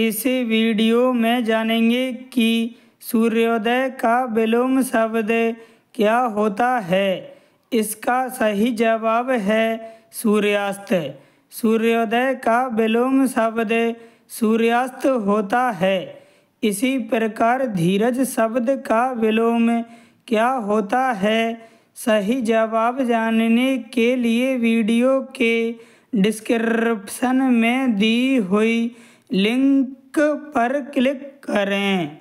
इस वीडियो में जानेंगे कि सूर्योदय का विलोम शब्द क्या होता है इसका सही जवाब है सूर्यास्त सूर्योदय का विलोम शब्द सूर्यास्त होता है इसी प्रकार धीरज शब्द का विलोम क्या होता है सही जवाब जानने के लिए वीडियो के डिस्क्रिप्शन में दी हुई लिंक पर क्लिक करें